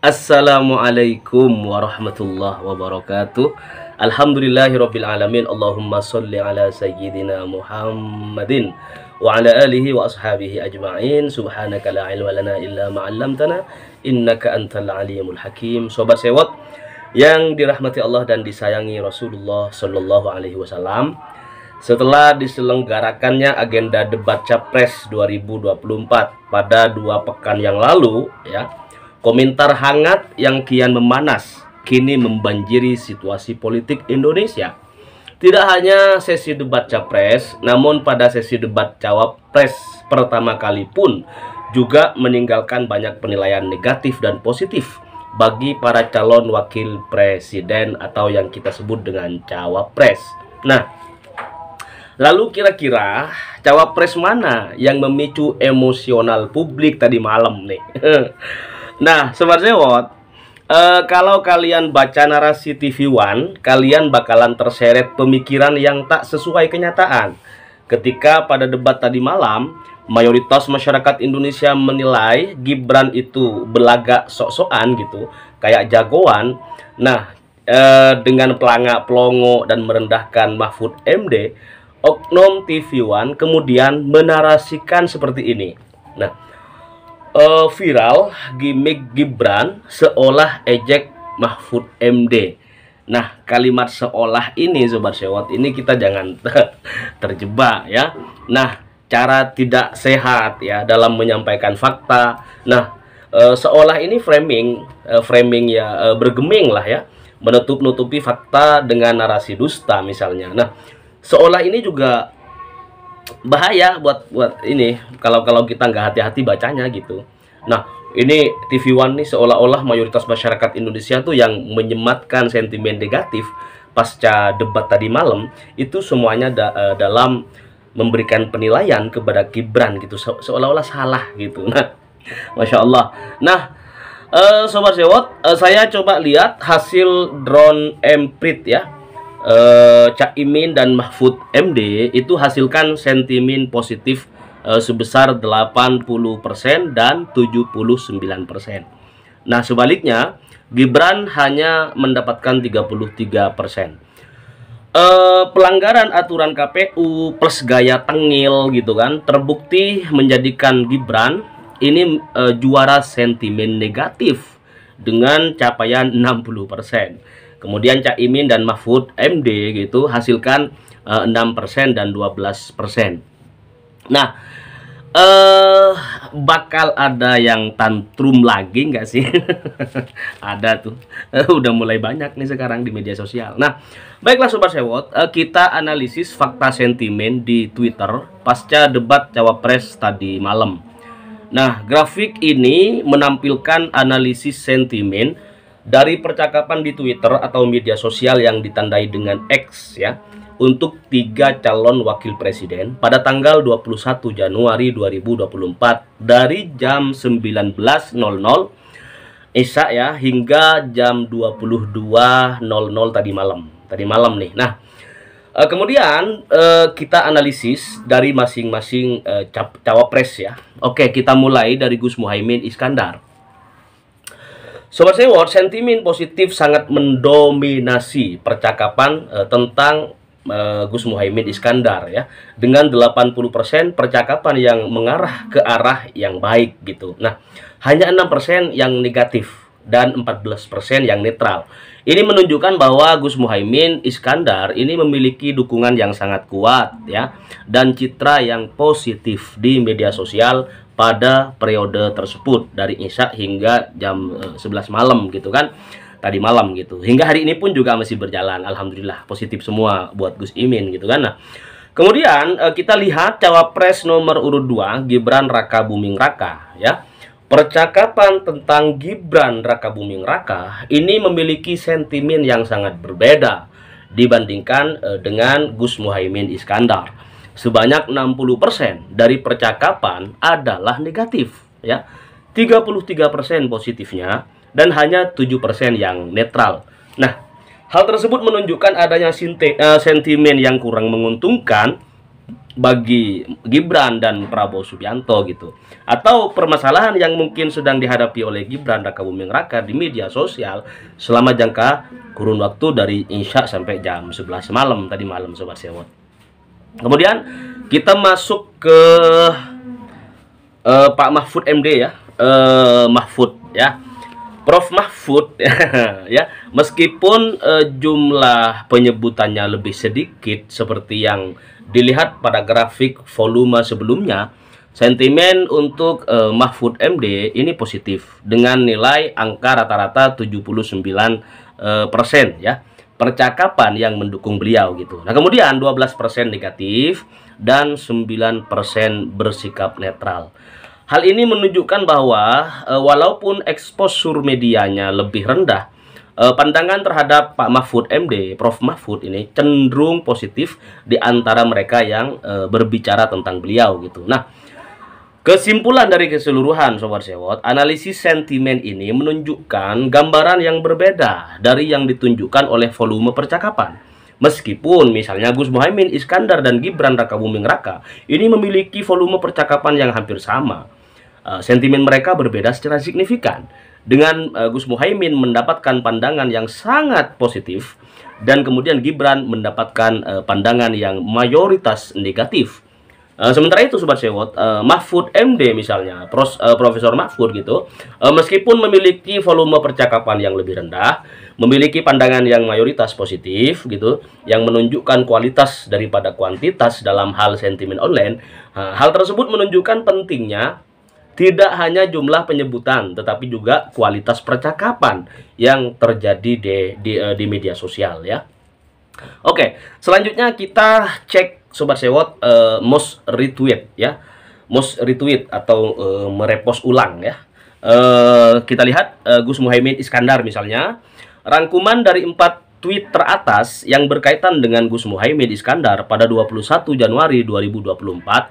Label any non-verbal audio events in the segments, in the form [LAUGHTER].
Assalamualaikum warahmatullahi wabarakatuh alamin. Allahumma salli ala sayyidina Muhammadin Wa ala alihi wa ashabihi ajma'in Subhanaka la ilma lana illa ma'allamtana Innaka antal alimul hakim Sobat sewot yang dirahmati Allah dan disayangi Rasulullah Sallallahu Alaihi Wasallam setelah diselenggarakannya agenda debat capres 2024 pada dua pekan yang lalu ya Komentar hangat yang kian memanas kini membanjiri situasi politik Indonesia. Tidak hanya sesi debat capres, namun pada sesi debat cawapres pertama kali pun juga meninggalkan banyak penilaian negatif dan positif bagi para calon wakil presiden atau yang kita sebut dengan cawapres. Nah, lalu kira-kira cawapres mana yang memicu emosional publik tadi malam nih? [LAUGHS] Nah, Sobat Sewot, Uh, kalau kalian baca narasi TV One, kalian bakalan terseret pemikiran yang tak sesuai kenyataan. Ketika pada debat tadi malam, mayoritas masyarakat Indonesia menilai Gibran itu belagak sok-sokan gitu, kayak jagoan. Nah, eh, dengan pelangak pelongo dan merendahkan Mahfud MD, Oknum TV One kemudian menarasikan seperti ini. Nah, uh, viral gimmick Gibran seolah ejek Mahfud MD. Nah, kalimat seolah ini sobat sewot ini kita jangan terjebak ya. Nah, cara tidak sehat ya dalam menyampaikan fakta. Nah, e, seolah ini framing e, framing ya e, bergeming lah ya, menutup-nutupi fakta dengan narasi dusta misalnya. Nah, seolah ini juga bahaya buat buat ini kalau kalau kita nggak hati-hati bacanya gitu. Nah, ini TV One nih seolah-olah mayoritas masyarakat Indonesia tuh yang menyematkan sentimen negatif pasca debat tadi malam itu semuanya da eh, dalam memberikan penilaian kepada Gibran gitu se seolah-olah salah gitu. Nah, [LAUGHS] masya Allah. Nah, uh, sobat sewot, uh, saya coba lihat hasil drone emprit ya eh, Cak Imin dan Mahfud MD itu hasilkan sentimen positif eh, sebesar 80% dan 79%. Nah, sebaliknya Gibran hanya mendapatkan 33%. Eh, pelanggaran aturan KPU plus gaya tengil gitu kan terbukti menjadikan Gibran ini eh, juara sentimen negatif dengan capaian 60%. Kemudian Cak Imin dan Mahfud MD gitu hasilkan uh, persen dan 12%. Nah, eh uh, bakal ada yang tantrum lagi nggak sih? [LAUGHS] ada tuh. Uh, [LAUGHS] udah mulai banyak nih sekarang di media sosial. Nah, baiklah sobat sewot, uh, kita analisis fakta sentimen di Twitter pasca debat Cawapres tadi malam. Nah, grafik ini menampilkan analisis sentimen dari percakapan di Twitter atau media sosial yang ditandai dengan X ya untuk tiga calon wakil presiden pada tanggal 21 Januari 2024 dari jam 19.00 Isya ya hingga jam 22.00 tadi malam tadi malam nih nah eh, kemudian eh, kita analisis dari masing-masing eh, cawapres ya oke kita mulai dari Gus Muhaimin Iskandar Sobat Sewot, sentimen positif sangat mendominasi percakapan eh, tentang eh, Gus Muhaymin Iskandar ya dengan 80% percakapan yang mengarah ke arah yang baik gitu. Nah, hanya 6% yang negatif dan 14% yang netral. Ini menunjukkan bahwa Gus Muhaymin Iskandar ini memiliki dukungan yang sangat kuat ya dan citra yang positif di media sosial pada periode tersebut dari Isya hingga jam 11 eh, malam gitu kan tadi malam gitu hingga hari ini pun juga masih berjalan Alhamdulillah positif semua buat Gus Imin gitu kan nah kemudian eh, kita lihat cawapres nomor urut 2 Gibran Raka Buming Raka ya Percakapan tentang Gibran Raka Buming Raka ini memiliki sentimen yang sangat berbeda dibandingkan eh, dengan Gus Muhaimin Iskandar sebanyak 60% dari percakapan adalah negatif ya. 33% positifnya dan hanya 7% yang netral. Nah, hal tersebut menunjukkan adanya eh, sentimen yang kurang menguntungkan bagi Gibran dan Prabowo Subianto gitu. Atau permasalahan yang mungkin sedang dihadapi oleh Gibran Raka Buming Raka di media sosial selama jangka kurun waktu dari Insya sampai jam 11 malam tadi malam Sobat Sewot. Kemudian kita masuk ke uh, Pak Mahfud MD ya, uh, Mahfud ya. Prof Mahfud [LAUGHS] ya, meskipun uh, jumlah penyebutannya lebih sedikit seperti yang dilihat pada grafik volume sebelumnya, sentimen untuk uh, Mahfud MD ini positif dengan nilai angka rata-rata 79 uh, persen ya percakapan yang mendukung beliau gitu. Nah, kemudian 12% negatif dan 9% bersikap netral. Hal ini menunjukkan bahwa e, walaupun eksposur medianya lebih rendah, e, pandangan terhadap Pak Mahfud MD, Prof Mahfud ini cenderung positif di antara mereka yang e, berbicara tentang beliau gitu. Nah, Kesimpulan dari keseluruhan Sobat Sewot, analisis sentimen ini menunjukkan gambaran yang berbeda dari yang ditunjukkan oleh volume percakapan. Meskipun misalnya Gus Muhaimin Iskandar dan Gibran Rakabuming Raka ini memiliki volume percakapan yang hampir sama. Eh, sentimen mereka berbeda secara signifikan. Dengan eh, Gus Muhaimin mendapatkan pandangan yang sangat positif dan kemudian Gibran mendapatkan eh, pandangan yang mayoritas negatif. Eh, sementara itu Sobat Sewot, uh, Mahfud MD misalnya, Pros, uh, Profesor Mahfud gitu, uh, meskipun memiliki volume percakapan yang lebih rendah, memiliki pandangan yang mayoritas positif gitu, yang menunjukkan kualitas daripada kuantitas dalam hal sentimen online, uh, hal tersebut menunjukkan pentingnya tidak hanya jumlah penyebutan tetapi juga kualitas percakapan yang terjadi di di, uh, di media sosial ya. Oke, okay, selanjutnya kita cek sobat sewot uh, most retweet ya. Most retweet atau uh, eh, merepos ulang ya. Uh, kita lihat uh, Gus Muhaimin Iskandar misalnya, rangkuman dari empat tweet teratas yang berkaitan dengan Gus Muhaimin Iskandar pada 21 Januari 2024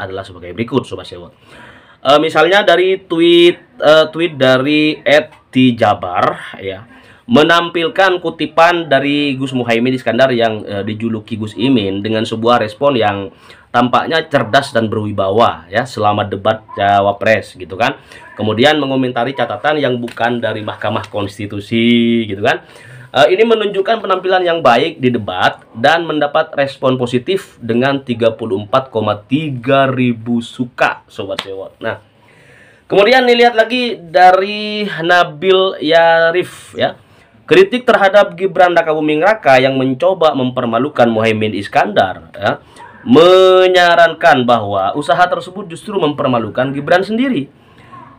adalah sebagai berikut sobat sewot. Uh, misalnya dari tweet uh, tweet dari @tjabar ya menampilkan kutipan dari Gus Muhaimin Iskandar yang e, dijuluki Gus Imin dengan sebuah respon yang tampaknya cerdas dan berwibawa ya selama debat cawapres gitu kan. Kemudian mengomentari catatan yang bukan dari Mahkamah Konstitusi gitu kan. E, ini menunjukkan penampilan yang baik di debat dan mendapat respon positif dengan 34,3 ribu suka sobat Sewot. Nah, kemudian dilihat lagi dari Nabil Yarif ya Kritik terhadap Gibran Rakabuming Raka yang mencoba mempermalukan Mohaimin Iskandar ya, menyarankan bahwa usaha tersebut justru mempermalukan Gibran sendiri.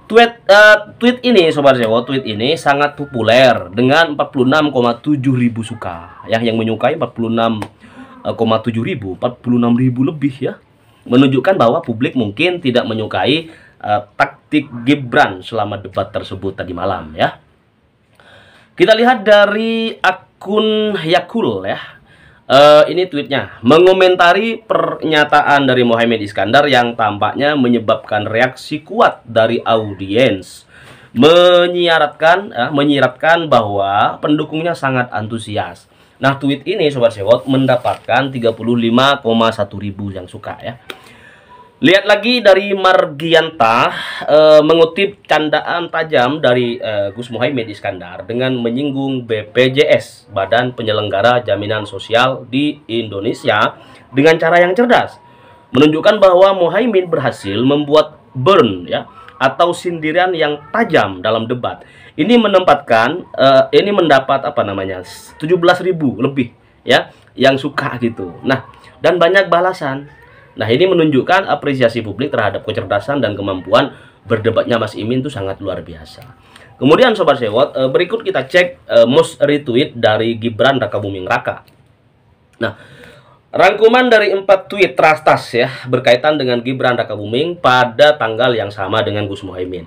Tweet uh, tweet ini sobat Zewo, tweet ini sangat populer dengan 46,7 ribu suka. Yang yang menyukai 46,7 eh, ribu, 46 ribu lebih ya. Menunjukkan bahwa publik mungkin tidak menyukai uh, taktik Gibran selama debat tersebut tadi malam ya. Kita lihat dari akun Yakul ya. Uh, ini tweetnya mengomentari pernyataan dari Mohamed Iskandar yang tampaknya menyebabkan reaksi kuat dari audiens Menyiratkan, uh, ya, menyiratkan bahwa pendukungnya sangat antusias. Nah tweet ini sobat sewot mendapatkan 35,1 ribu yang suka ya. Lihat lagi dari Margianta e, mengutip candaan tajam dari e, Gus Muhaimin Iskandar dengan menyinggung BPJS Badan Penyelenggara Jaminan Sosial di Indonesia dengan cara yang cerdas menunjukkan bahwa Muhaimin berhasil membuat burn ya atau sindiran yang tajam dalam debat. Ini menempatkan uh, ini mendapat apa namanya? 17.000 lebih ya yang suka gitu. Nah, dan banyak balasan Nah ini menunjukkan apresiasi publik terhadap kecerdasan dan kemampuan berdebatnya Mas Imin itu sangat luar biasa. Kemudian Sobat Sewot, eh, berikut kita cek eh, most retweet dari Gibran Raka Buming Raka. Nah, rangkuman dari empat tweet Trastas ya berkaitan dengan Gibran Raka Buming pada tanggal yang sama dengan Gus Mohaimin.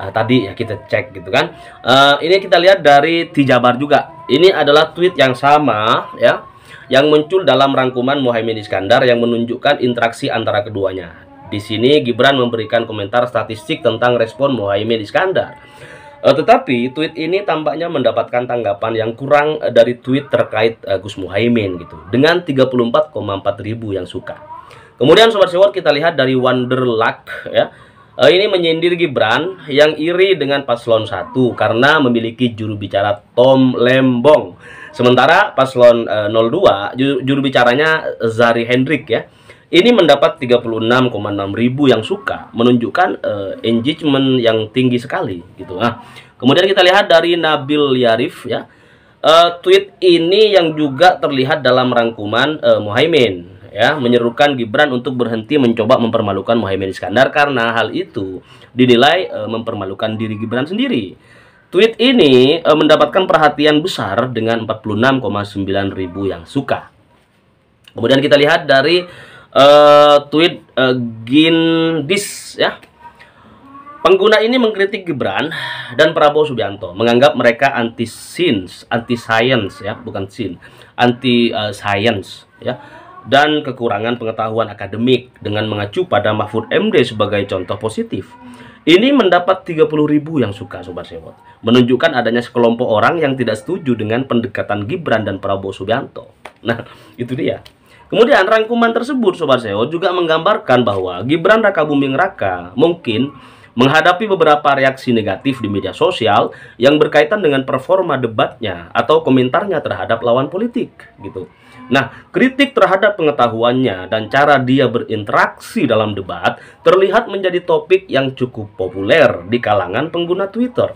Uh, eh, tadi ya kita cek gitu kan. Uh, ini kita lihat dari Tijabar juga. Ini adalah tweet yang sama ya yang muncul dalam rangkuman Muhammad Iskandar yang menunjukkan interaksi antara keduanya. Di sini Gibran memberikan komentar statistik tentang respon Muhammad Iskandar. Uh, tetapi tweet ini tampaknya mendapatkan tanggapan yang kurang uh, dari tweet terkait uh, Gus Muhaimin gitu dengan 34,4 ribu yang suka. Kemudian sobat sewot kita lihat dari Wonderluck ya. Uh, ini menyindir Gibran yang iri dengan paslon 1 karena memiliki juru bicara Tom Lembong Sementara paslon uh, eh, 02 juru, bicaranya Zari Hendrik ya. Ini mendapat 36,6 ribu yang suka, menunjukkan uh, engagement yang tinggi sekali gitu. Nah, kemudian kita lihat dari Nabil Yarif ya. Uh, tweet ini yang juga terlihat dalam rangkuman uh, Mohaimin ya menyerukan Gibran untuk berhenti mencoba mempermalukan Muhaimin Iskandar karena hal itu dinilai e, mempermalukan diri Gibran sendiri. Tweet ini e, mendapatkan perhatian besar dengan 46,9 ribu yang suka. Kemudian kita lihat dari e, tweet e, Gindis ya. Pengguna ini mengkritik Gibran dan Prabowo Subianto, menganggap mereka anti sins, anti science ya, bukan sin, anti uh, ya dan kekurangan pengetahuan akademik dengan mengacu pada Mahfud MD sebagai contoh positif. Ini mendapat 30 ribu yang suka Sobat Sewot. Menunjukkan adanya sekelompok orang yang tidak setuju dengan pendekatan Gibran dan Prabowo Subianto. Nah, itu dia. Kemudian rangkuman tersebut Sobat Sewot juga menggambarkan bahwa Gibran Raka Buming Raka mungkin menghadapi beberapa reaksi negatif di media sosial yang berkaitan dengan performa debatnya atau komentarnya terhadap lawan politik gitu. Nah, kritik terhadap pengetahuannya dan cara dia berinteraksi dalam debat terlihat menjadi topik yang cukup populer di kalangan pengguna Twitter.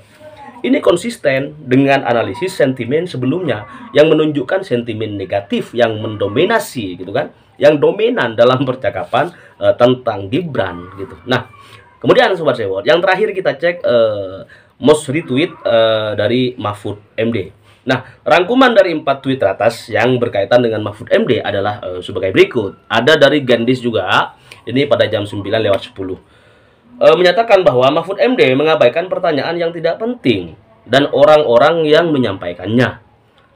Ini konsisten dengan analisis sentimen sebelumnya yang menunjukkan sentimen negatif yang mendominasi gitu kan, yang dominan dalam percakapan uh, tentang Gibran gitu. Nah, Kemudian sobat sewot, yang terakhir kita cek uh, most retweet uh, dari Mahfud MD. Nah, rangkuman dari empat tweet teratas yang berkaitan dengan Mahfud MD adalah uh, sebagai berikut. Ada dari Gandis juga, ini pada jam 9 lewat 10. Uh, menyatakan bahwa Mahfud MD mengabaikan pertanyaan yang tidak penting dan orang-orang yang menyampaikannya.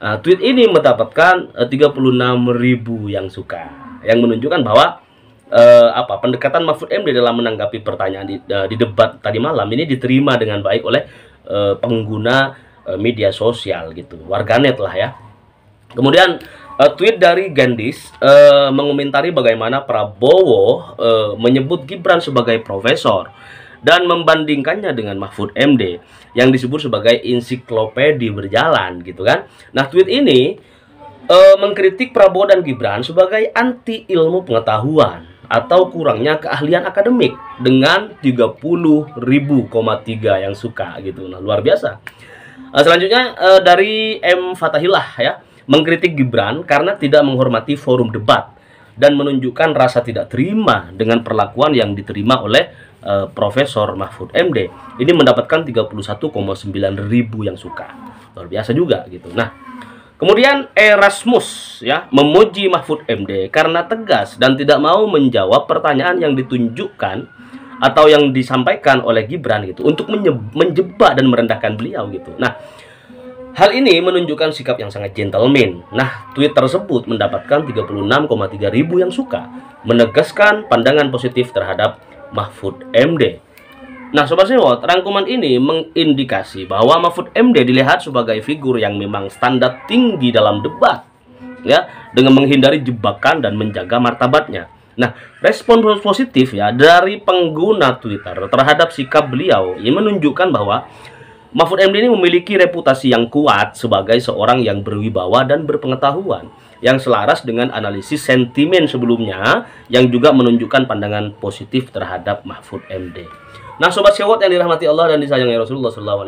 Uh, tweet ini mendapatkan uh, 36.000 yang suka, yang menunjukkan bahwa uh, apa pendekatan Mahfud MD dalam menanggapi pertanyaan di, uh, di debat tadi malam ini diterima dengan baik oleh uh, pengguna uh, media sosial gitu warganet lah ya kemudian uh, tweet dari Gendis uh, mengomentari bagaimana Prabowo uh, menyebut Gibran sebagai profesor dan membandingkannya dengan Mahfud MD yang disebut sebagai ensiklopedia berjalan gitu kan. Nah, tweet ini e, mengkritik Prabowo dan Gibran sebagai anti ilmu pengetahuan atau kurangnya keahlian akademik dengan 30.000,3 yang suka gitu. Nah, luar biasa. Eh, selanjutnya eh, dari M Fatahillah ya, mengkritik Gibran karena tidak menghormati forum debat dan menunjukkan rasa tidak terima dengan perlakuan yang diterima oleh uh, Profesor Mahfud MD. Ini mendapatkan 31,9 ribu yang suka. Luar biasa juga gitu. Nah, Kemudian Erasmus ya memuji Mahfud MD karena tegas dan tidak mau menjawab pertanyaan yang ditunjukkan atau yang disampaikan oleh Gibran gitu untuk menjebak dan merendahkan beliau gitu. Nah, hal ini menunjukkan sikap yang sangat gentleman. Nah, tweet tersebut mendapatkan 36,3 ribu yang suka, menegaskan pandangan positif terhadap Mahfud MD. Nah Sobat Sewot, rangkuman ini mengindikasi bahwa Mahfud MD dilihat sebagai figur yang memang standar tinggi dalam debat ya dengan menghindari jebakan dan menjaga martabatnya. Nah, respon positif ya dari pengguna Twitter terhadap sikap beliau ini menunjukkan bahwa Mahfud MD ini memiliki reputasi yang kuat sebagai seorang yang berwibawa dan berpengetahuan yang selaras dengan analisis sentimen sebelumnya yang juga menunjukkan pandangan positif terhadap Mahfud MD. Nah, sobat syawat yang dirahmati Allah dan disayangi Rasulullah SAW, uh,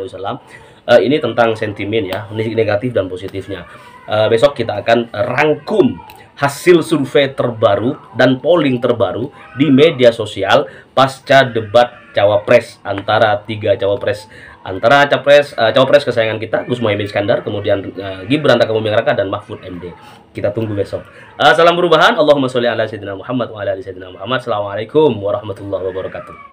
eh, ini tentang sentimen ya, negatif dan positifnya. Uh, besok kita akan rangkum hasil survei terbaru dan polling terbaru di media sosial pasca debat cawapres antara tiga cawapres antara capres uh, cawapres kesayangan kita Gus Mohaimin Iskandar kemudian uh, Gibran Raka Buming Raka dan Mahfud MD kita tunggu besok uh, salam perubahan Allahumma sholli ala sayyidina Muhammad wa ala ali sayyidina Muhammad assalamualaikum warahmatullahi wabarakatuh